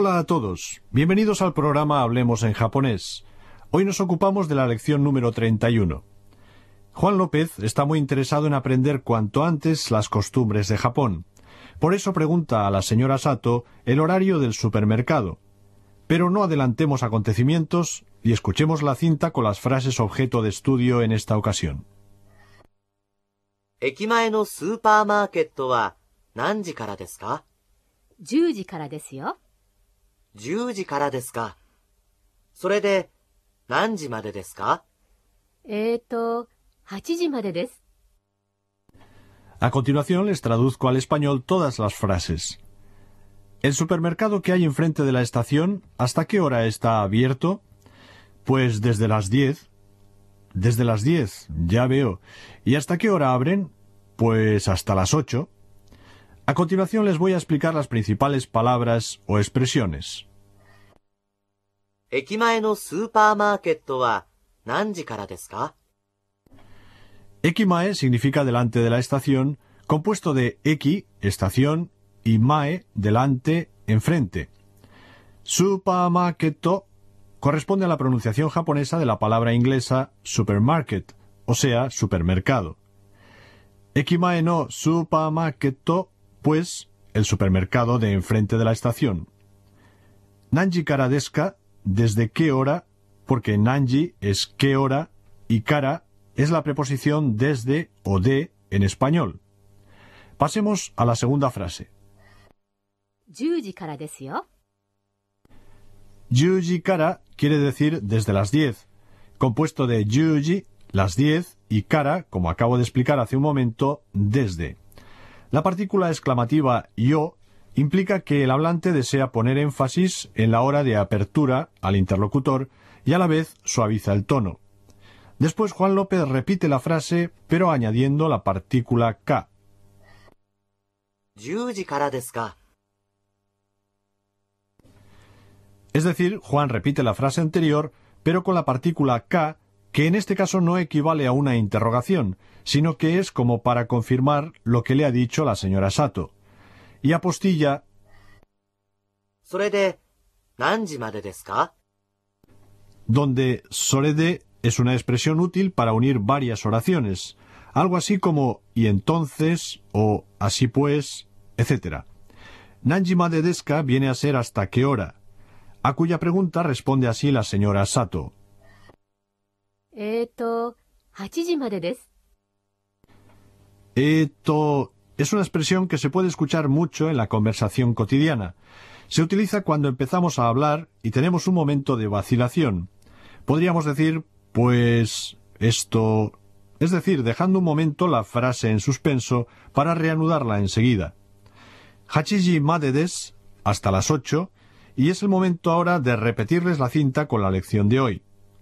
Hola a todos, bienvenidos al programa Hablemos en japonés. Hoy nos ocupamos de la lección número 31. Juan López está muy interesado en aprender cuanto antes las costumbres de Japón. Por eso pregunta a la señora Sato el horario del supermercado. Pero no adelantemos acontecimientos y escuchemos la cinta con las frases objeto de estudio en esta ocasión. ?10 a continuación les traduzco al español todas las frases. ¿El supermercado que hay enfrente de la estación hasta qué hora está abierto? Pues desde las diez. Desde las diez, ya veo. ¿Y hasta qué hora abren? Pues hasta las ocho. A continuación les voy a explicar las principales palabras o expresiones. Ekimae significa delante de la estación, compuesto de eki, estación, y mae, delante, enfrente. Supermarketo corresponde a la pronunciación japonesa de la palabra inglesa supermarket, o sea, supermercado. Ekimae no supermarketo pues el supermercado de enfrente de la estación. Nanji Karadesca, ¿desde qué hora? Porque Nanji es qué hora y Kara es la preposición desde o de en español. Pasemos a la segunda frase. Yuji kara quiere decir desde las 10, compuesto de yuji, las 10, y kara, como acabo de explicar hace un momento, desde. La partícula exclamativa yo implica que el hablante desea poner énfasis en la hora de apertura al interlocutor y a la vez suaviza el tono. Después Juan López repite la frase pero añadiendo la partícula k. Es decir, Juan repite la frase anterior pero con la partícula k que en este caso no equivale a una interrogación, sino que es como para confirmar lo que le ha dicho la señora Sato. Y apostilla. donde sorede es una expresión útil para unir varias oraciones, algo así como y entonces o así pues, etc. Nanjima de Deska viene a ser hasta qué hora, a cuya pregunta responde así la señora Sato. えーと8 Esto es una expresión que se puede escuchar mucho en la conversación cotidiana. Se utiliza cuando empezamos a hablar y tenemos un momento de vacilación. Podríamos decir, pues, esto, es decir, dejando un momento la frase en suspenso para reanudarla enseguida. Hachiji Madedes, hasta las ocho, y es el momento ahora de repetirles la cinta con la lección de hoy.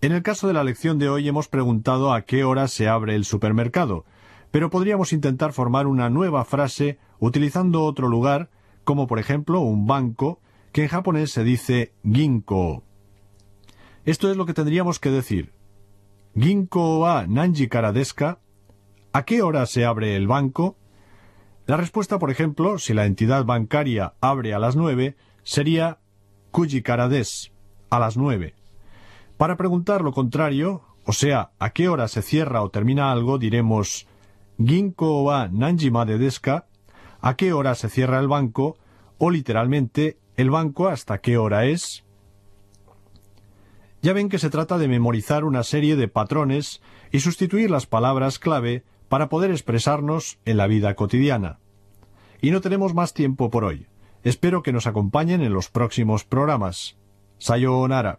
En el caso de la lección de hoy hemos preguntado a qué hora se abre el supermercado, pero podríamos intentar formar una nueva frase utilizando otro lugar, como por ejemplo un banco, que en japonés se dice ginko. Esto es lo que tendríamos que decir. Ginko wa nanji karadeska. ¿A qué hora se abre el banco? La respuesta, por ejemplo, si la entidad bancaria abre a las nueve, sería kuji a las nueve. Para preguntar lo contrario, o sea, a qué hora se cierra o termina algo, diremos Ginko wa Nanjima de Deska, a qué hora se cierra el banco, o literalmente, el banco hasta qué hora es. Ya ven que se trata de memorizar una serie de patrones y sustituir las palabras clave para poder expresarnos en la vida cotidiana. Y no tenemos más tiempo por hoy. Espero que nos acompañen en los próximos programas. Sayonara.